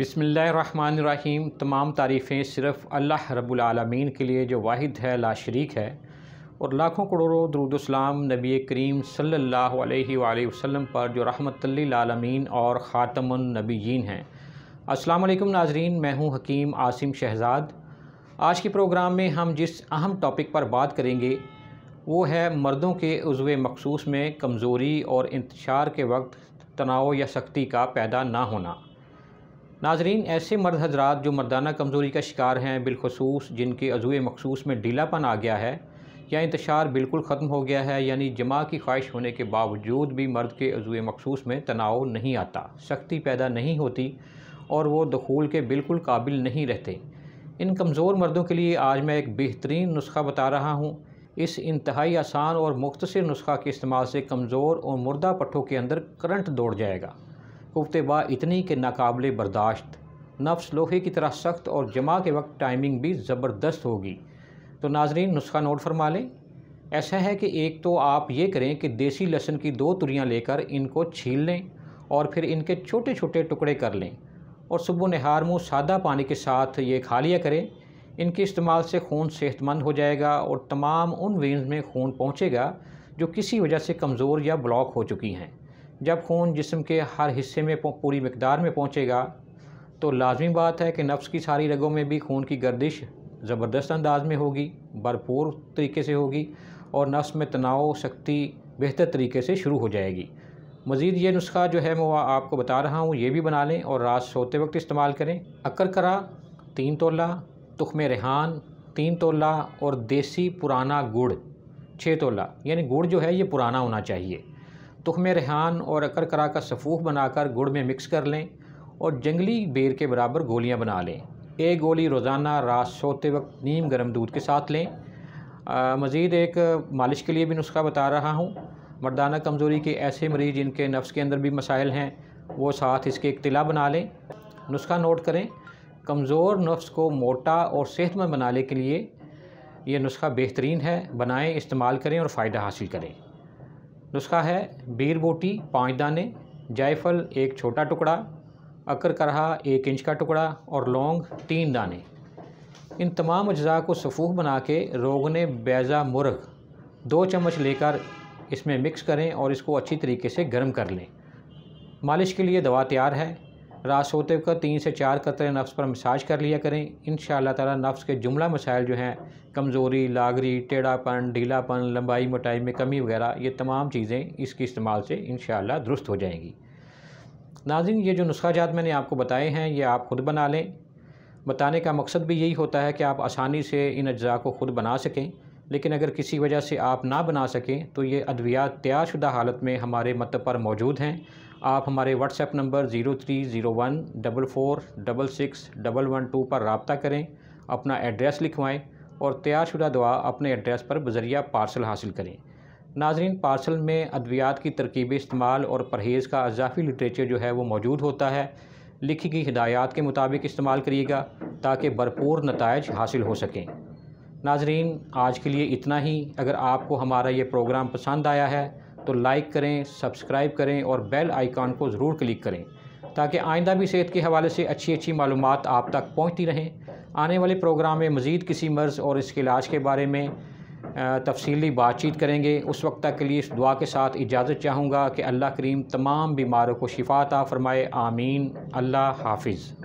बिसमीम तमाम तारीफ़ें सिर्फ़ अल्लाह रबालमीन के लिए जो वाहिद है ला शरीक है और लाखों करोड़ों दरुदोसलाम नबी करीम सल्ला वसम पर जो रहमत लालमीन और ख़ातमनबीन हैं असलकम नाजरीन मैं हूँ हकीम आसिम शहजाद आज के प्रोग्राम में हम जिस अहम टॉपिक पर बात करेंगे वो है मर्दों के उज़व मखसूस में कमज़ोरी और इंतशार के वक्त तनाव या सख्ती का पैदा ना होना नाजरीन ऐसे मर्द हजरात जो मर्दाना कमज़ोरी का शिकार हैं बिलखसूस जिनके अजूए मखसूस में ढीलापन आ गया है या इंतशार बिल्कुल ख़त्म हो गया है यानी जमा की ख्वाहिश होने के बावजूद भी मर्द के अजू मखसूस में तनाव नहीं आता सख्ती पैदा नहीं होती और वो दखूल के बिल्कुल काबिल नहीं रहते इन कमज़ोर मर्दों के लिए आज मैं एक बेहतरीन नुस्खा बता रहा हूँ इस इंतहाई आसान और मुख्तर नुस्खा के इस्तेमाल से कमज़ोर और मुर्दा पट्ठों के अंदर करंट दौड़ जाएगा बा इतनी के नाकबले बर्दाश्त नफ्स लोहे की तरह सख्त और जमा के वक्त टाइमिंग भी ज़बरदस्त होगी तो नाजरीन नुस्खा नोट फरमा लें ऐसा है कि एक तो आप ये करें कि देसी लहसुन की दो तुरियाँ लेकर इनको छील लें और फिर इनके छोटे छोटे टुकड़े कर लें और सुबह नहार मुँह सादा पानी के साथ ये खा लिया करें इनके इस्तेमाल से खून सेहतमंद हो जाएगा और तमाम उन वेंस में खून पहुँचेगा जो किसी वजह से कमज़ोर या ब्लॉक हो चुकी हैं जब खून जिस्म के हर हिस्से में पूरी मकदार में पहुँचेगा तो लाजमी बात है कि नफ्स की सारी रगों में भी खून की गर्दिश ज़बरदस्त अंदाज में होगी भरपूर तरीके से होगी और नफ्स में तनाव शक्ति बेहतर तरीके से शुरू हो जाएगी मज़ीद ये नुस्खा जो है मैं आपको बता रहा हूँ ये भी बना लें और रात सोते वक्त इस्तेमाल करें अकर करा तीन तोला तुखम रेहान तीन तोला और देसी पुराना गुड़ छः तोला यानी गुड़ जो है ये पुराना होना चाहिए तुखम रेहान और करा का सफूफ बनाकर गुड़ में मिक्स कर लें और जंगली बेर के बराबर गोलियां बना लें एक गोली रोज़ाना रात सोते वक्त नीम गर्म दूध के साथ लें मज़ीद एक मालिश के लिए भी नुस्खा बता रहा हूँ मर्दाना कमज़ोरी के ऐसे मरीज़ जिनके नफ्स के अंदर भी मसाइल हैं वो साथ इसके इतला बना लें नुस्खा नोट करें कमज़ोर नफ्स को मोटा और सेहतमंद बनाने के लिए यह नुस्खा बेहतरीन है बनाएं इस्तेमाल करें और फ़ायदा हासिल करें नुस्खा है बीर बोटी पाँच दाने जायफल एक छोटा टुकड़ा अकर करहा एक इंच का टुकड़ा और लौंग तीन दाने इन तमाम अज्जा को सफूह बना के रोगने बैज़ा मुर्ग दो चम्मच लेकर इसमें मिक्स करें और इसको अच्छी तरीके से गर्म कर लें मालिश के लिए दवा तैयार है रात सोते वक्त तीन से चार कतरे नफ्स पर मसाज कर लिया करें इन ताला नफ्स के जुमला मसाइल जो हैं कमज़ोरी लागरी टेढ़ापन ढीलापन लंबाई मोटाई में कमी वगैरह ये तमाम चीज़ें इसके इस्तेमाल से इन दुरुस्त हो जाएंगी नाजिन ये जो नुस्खाजात मैंने आपको बताए हैं ये आप ख़ुद बना लें बताने का मकसद भी यही होता है कि आप आसानी से इन अज्जा को ख़ुद बना सकें लेकिन अगर किसी वजह से आप ना बना सकें तो ये अद्वियात तैयारशुदा हालत में हमारे मत पर मौजूद हैं आप हमारे WhatsApp number zero three zero one double four double six double one two पर रबता करें अपना एड्रेस लिखवाएं और तैयारशुदा दवा अपने एड्रेस पर बजरिया पार्सल हासिल करें नाजरीन पार्सल में अद्वियात की तरकीब इस्तेमाल और परहेज़ का अजाफी लिटरेचर जो है वो मौजूद होता है लिखी गई हिदायात के मुताबिक इस्तेमाल करिएगा ताकि भरपूर नतज हासिल हो सकें नाजरीन आज के लिए इतना ही अगर आपको हमारा ये प्रोग्राम पसंद आया है तो लाइक करें सब्सक्राइब करें और बेल आइकॉन को ज़रूर क्लिक करें ताकि आइंदा भी सेहत के हवाले से अच्छी अच्छी मालूम आप तक पहुँचती रहें आने वाले प्रोग्राम में मज़ीद किसी मर्ज़ और इसके इलाज के बारे में तफसीली बातचीत करेंगे उस वक्त तक के लिए इस दुआ के साथ इजाज़त चाहूँगा कि अल्लाह करीम तमाम बीमारों को शिफाता फ़रमाए आमीन अल्लाह हाफिज़